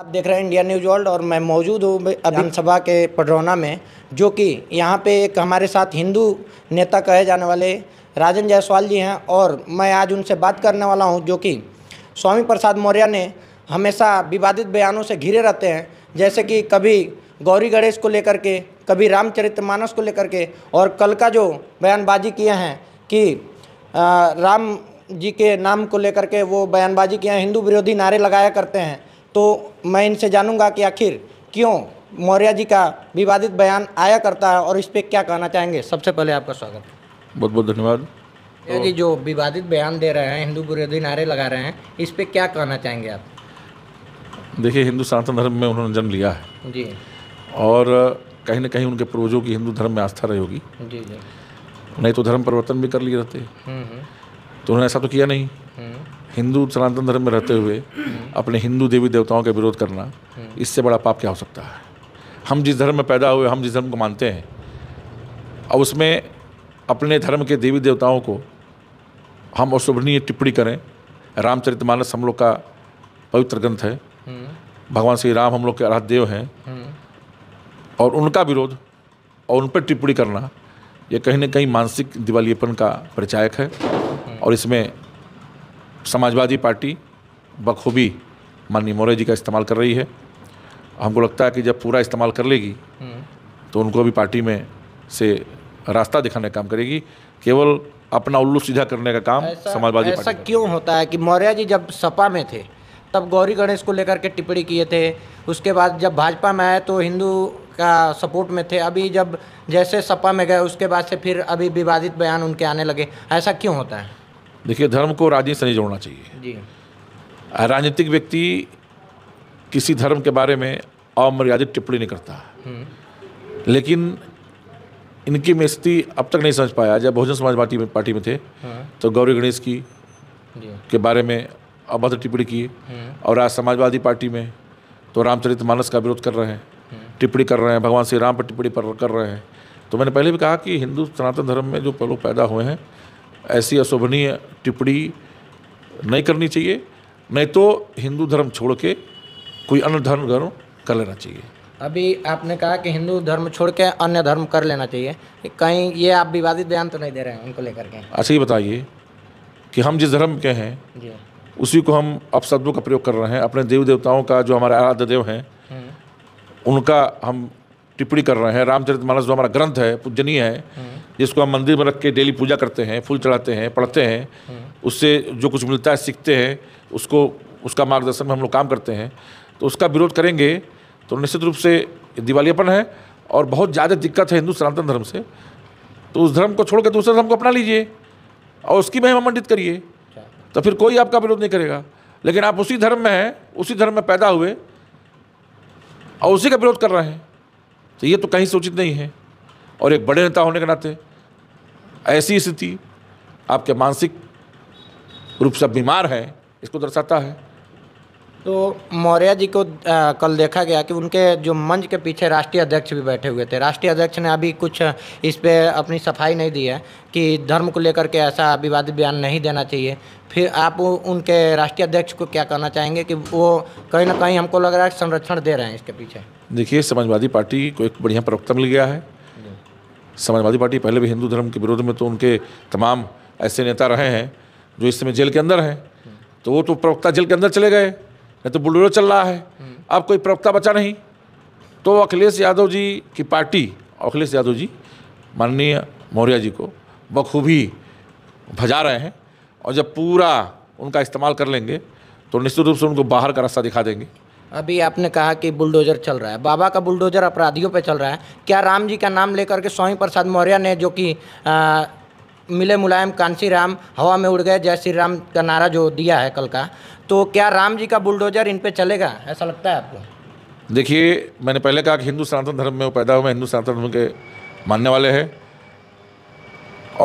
आप देख रहे हैं इंडिया न्यूज वर्ल्ड और मैं मौजूद हूँ अभी सभा के पडरौना में जो कि यहाँ पे एक हमारे साथ हिंदू नेता कहे जाने वाले राजन जायसवाल जी हैं और मैं आज उनसे बात करने वाला हूँ जो कि स्वामी प्रसाद मौर्य ने हमेशा विवादित बयानों से घिरे रहते हैं जैसे कि कभी गौरी गणेश को लेकर के कभी रामचरित्र मानस को लेकर के और कल का जो बयानबाजी किए हैं कि आ, राम जी के नाम को लेकर के वो बयानबाजी किए हैं हिंदू विरोधी नारे लगाया करते हैं तो मैं इनसे जानूंगा कि आखिर क्यों मौर्य जी का विवादित बयान आया करता है और इस पर क्या कहना चाहेंगे सबसे पहले आपका स्वागत बहुत बहुत धन्यवाद तो जी जो विवादित बयान दे रहे हैं हिंदू विरोधी नारे लगा रहे हैं इस पर क्या कहना चाहेंगे आप देखिए हिंदू सनातन धर्म में उन्होंने जन्म लिया है जी और कहीं ना कहीं उनके पूर्वजों की हिंदू धर्म में आस्था रही होगी जी जी नहीं तो धर्म परिवर्तन भी कर लिए रहते हम्म, हम्म। तो उन्होंने ऐसा तो किया नहीं हिंदू सनातन धर्म में रहते हुए अपने हिंदू देवी देवताओं का विरोध करना हम्म। इससे बड़ा पाप क्या हो सकता है हम जिस धर्म में पैदा हुए हम जिस धर्म को मानते हैं और उसमें अपने धर्म के देवी देवताओं को हम अशोभनीय टिप्पणी करें रामचरित मानस हम लोग का पवित्र ग्रंथ है हम्म। भगवान श्री राम हम लोग के आराध्यव देव हैं हम्म। और उनका विरोध और उन पर टिप्पणी करना ये कहीं ना कहीं मानसिक दिवालीपन का परिचायक है और इसमें समाजवादी पार्टी बखूबी माननीय मौर्य जी का इस्तेमाल कर रही है हमको लगता है कि जब पूरा इस्तेमाल कर लेगी तो उनको भी पार्टी में से रास्ता दिखाने का काम करेगी केवल अपना उल्लू सीधा करने का काम समाजवादी ऐसा क्यों होता है कि मौर्य जी जब सपा में थे तब गौरी गणेश को लेकर के टिप्पणी किए थे उसके बाद जब भाजपा में आए तो हिंदू का सपोर्ट में थे अभी जब जैसे सपा में गए उसके बाद से फिर अभी विवादित बयान उनके आने लगे ऐसा क्यों होता है देखिए धर्म को राजनीति से नहीं जोड़ना चाहिए राजनीतिक व्यक्ति किसी धर्म के बारे में अमर्यादित टिप्पणी नहीं करता हम्म। लेकिन इनकी मैं स्थिति अब तक नहीं समझ पाया जब बहुजन समाज पार्टी में पार्टी में थे हाँ। तो गौरी गणेश की के बारे में अभद्र टिप्पणी की हम्म। और आज समाजवादी पार्टी में तो रामचरित मानस का विरोध कर रहे हैं हम्म। टिप्पणी कर रहे हैं भगवान श्री राम पर टिप्पणी कर रहे हैं तो मैंने पहले भी कहा कि हिंदू सनातन धर्म में जो लोग पैदा हुए हैं ऐसी अशोभनीय टिप्पणी नहीं करनी चाहिए नहीं तो हिंदू धर्म छोड़ के कोई अन्य धर्म ग्रहण कर लेना चाहिए अभी आपने कहा कि हिंदू धर्म छोड़ के अन्य धर्म कर लेना चाहिए कहीं ये आप विवादित बयान तो नहीं दे रहे हैं उनको लेकर के अच्छा ये बताइए कि हम जिस धर्म के हैं उसी को हम अपशब्दों का प्रयोग कर रहे हैं अपने देव देवताओं का जो हमारे आराध्य देव हैं हम्म। उनका हम टिप्पणी कर रहे हैं रामचरित मानस जो हमारा ग्रंथ है पूजनीय है हम्म। जिसको हम मंदिर में रख के डेली पूजा करते हैं फूल चढ़ाते हैं पढ़ते हैं हम्म। उससे जो कुछ मिलता है सीखते हैं उसको उसका मार्गदर्शन में हम लोग काम करते हैं तो उसका विरोध करेंगे तो निश्चित रूप से दिवालियापन है और बहुत ज़्यादा दिक्कत है हिंदू सनातन धर्म से तो उस धर्म को छोड़ कर दूसरे धर्म को अपना लीजिए और उसकी महिमा मंडित करिए अच्छा। तो फिर कोई आपका विरोध नहीं करेगा लेकिन आप उसी धर्म में हैं उसी धर्म में पैदा हुए और उसी का विरोध कर रहे हैं तो ये तो कहीं से उचित नहीं है और एक बड़े नेता होने के नाते ऐसी स्थिति आपके मानसिक रूप से बीमार है इसको दर्शाता है तो मौर्य जी को आ, कल देखा गया कि उनके जो मंच के पीछे राष्ट्रीय अध्यक्ष भी बैठे हुए थे राष्ट्रीय अध्यक्ष ने अभी कुछ इस पर अपनी सफाई नहीं दी है कि धर्म को लेकर के ऐसा विवादित बयान नहीं देना चाहिए फिर आप उनके राष्ट्रीय अध्यक्ष को क्या कहना चाहेंगे कि वो कहीं ना कहीं हमको लग रहा है संरक्षण दे रहे हैं इसके पीछे देखिए समाजवादी पार्टी को एक बढ़िया प्रवक्ता मिल गया है समाजवादी पार्टी पहले भी हिंदू धर्म के विरोध में तो उनके तमाम ऐसे नेता रहे हैं जो इस समय जेल के अंदर हैं तो वो तो प्रवक्ता जेल के अंदर चले गए नहीं तो बुलडोजर चल रहा है अब कोई प्रवक्ता बचा नहीं तो अखिलेश यादव जी की पार्टी अखिलेश यादव जी माननीय मौर्य जी को बखूबी भजा रहे हैं और जब पूरा उनका इस्तेमाल कर लेंगे तो निश्चित रूप से उनको बाहर का रास्ता दिखा देंगे अभी आपने कहा कि बुलडोजर चल रहा है बाबा का बुलडोजर अपराधियों पे चल रहा है क्या राम जी का नाम लेकर के स्वामी प्रसाद मौर्य ने जो कि मिले मुलायम कांसी राम हवा में उड़ गए जय श्री राम का नारा जो दिया है कल का तो क्या राम जी का बुलडोजर इन पे चलेगा ऐसा लगता है आपको देखिए मैंने पहले कहा कि हिंदू सनातन धर्म में पैदा हुए हिंदू सनातन धर्म के मानने वाले हैं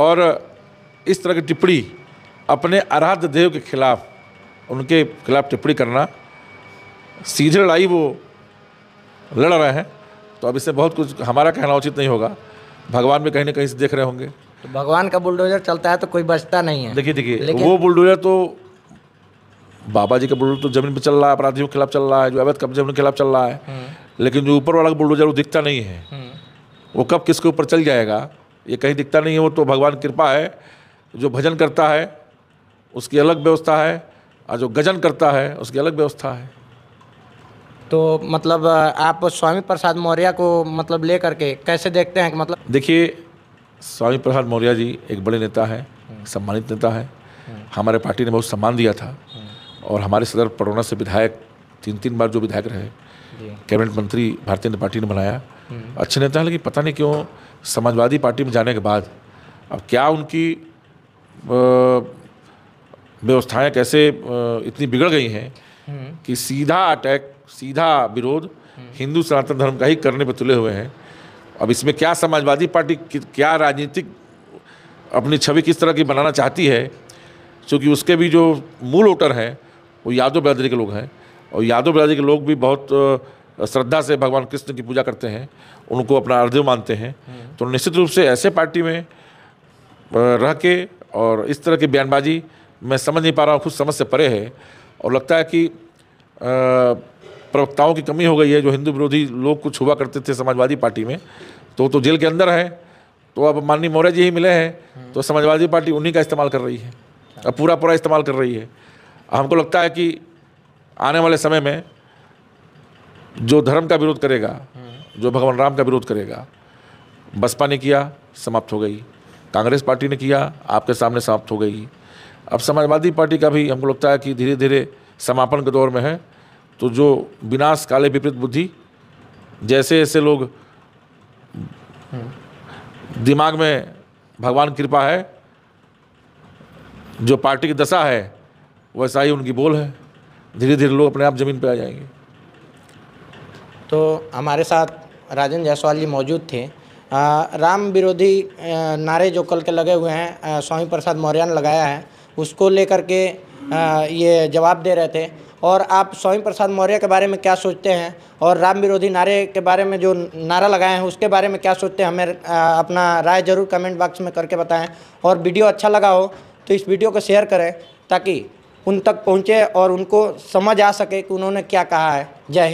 और इस तरह की टिप्पणी अपने आराध्य देव के खिलाफ उनके खिलाफ टिप्पणी करना सीधे लड़ाई वो लड़ रहे हैं तो अब इससे बहुत कुछ हमारा कहना उचित नहीं होगा भगवान भी कहीं ना कहीं से देख रहे होंगे तो भगवान का बुलडोजर चलता है तो कोई बचता नहीं है देखिए देखिए वो बुलडोजर तो बाबा जी का बुलडोजर तो जमीन पर चल रहा है अपराधियों के खिलाफ चल रहा है जो अवैध कब्जे उनके खिलाफ चल रहा है हम्म। लेकिन जो ऊपर वाला बुलडोजर वो दिखता नहीं है हम्म। वो कब किसके ऊपर चल जाएगा ये कहीं दिखता नहीं है वो तो भगवान कृपा है जो भजन करता है उसकी अलग व्यवस्था है और जो गजन करता है उसकी अलग व्यवस्था है तो मतलब आप स्वामी प्रसाद मौर्य को मतलब ले करके कैसे देखते हैं मतलब देखिए स्वामी प्रसाद मौर्य जी एक बड़े नेता है हम्म। सम्मानित नेता है हम्म। हमारे पार्टी ने बहुत सम्मान दिया था हम्म। और हमारे सदर पटोना से विधायक तीन तीन बार जो विधायक रहे कैबिनेट मंत्री भारतीय जनता पार्टी ने बनाया अच्छे नेता हैं लेकिन पता नहीं क्यों समाजवादी पार्टी में जाने के बाद अब क्या उनकी व्यवस्थाएं कैसे इतनी बिगड़ गई हैं कि सीधा अटैक सीधा विरोध हिंदू सनातन धर्म का ही करने पर तुले हुए हैं अब इसमें क्या समाजवादी पार्टी क्या राजनीतिक अपनी छवि किस तरह की बनाना चाहती है क्योंकि उसके भी जो मूल वोटर हैं वो यादव बिरादरी के लोग हैं और यादव बिरादरी के लोग भी बहुत श्रद्धा से भगवान कृष्ण की पूजा करते हैं उनको अपना अर्ध्य मानते हैं तो निश्चित रूप से ऐसे पार्टी में रह के और इस तरह की बयानबाजी मैं समझ नहीं पा रहा हूँ खुद समझ से परे है और लगता है कि आ, प्रवक्ताओं की कमी हो गई है जो हिंदू विरोधी लोग कुछ हुआ करते थे समाजवादी पार्टी में तो तो जेल के अंदर है तो अब माननीय मौर्य जी ही मिले हैं तो समाजवादी पार्टी उन्हीं का इस्तेमाल कर रही है अब पूरा पूरा इस्तेमाल कर रही है हमको लगता है कि आने वाले समय में जो धर्म का विरोध करेगा जो भगवान राम का विरोध करेगा बसपा ने किया समाप्त हो गई कांग्रेस पार्टी ने किया आपके सामने समाप्त हो गई अब समाजवादी पार्टी का भी हमको लगता है कि धीरे धीरे समापन के दौर में है तो जो विनाश काले विपरीत बुद्धि जैसे ऐसे लोग दिमाग में भगवान कृपा है जो पार्टी की दशा है वैसा ही उनकी बोल है धीरे धीरे लोग अपने आप ज़मीन पर आ जाएंगे तो हमारे साथ राजन जायसवाल जी मौजूद थे आ, राम विरोधी नारे जो कल के लगे हुए हैं स्वामी प्रसाद मौर्य ने लगाया है उसको लेकर के आ, ये जवाब दे रहे थे और आप स्वामी प्रसाद मौर्य के बारे में क्या सोचते हैं और राम विरोधी नारे के बारे में जो नारा लगाए हैं उसके बारे में क्या सोचते हैं हमें अपना राय जरूर कमेंट बॉक्स में करके बताएं और वीडियो अच्छा लगा हो तो इस वीडियो को शेयर करें ताकि उन तक पहुँचे और उनको समझ आ सके कि उन्होंने क्या कहा है जय हिंद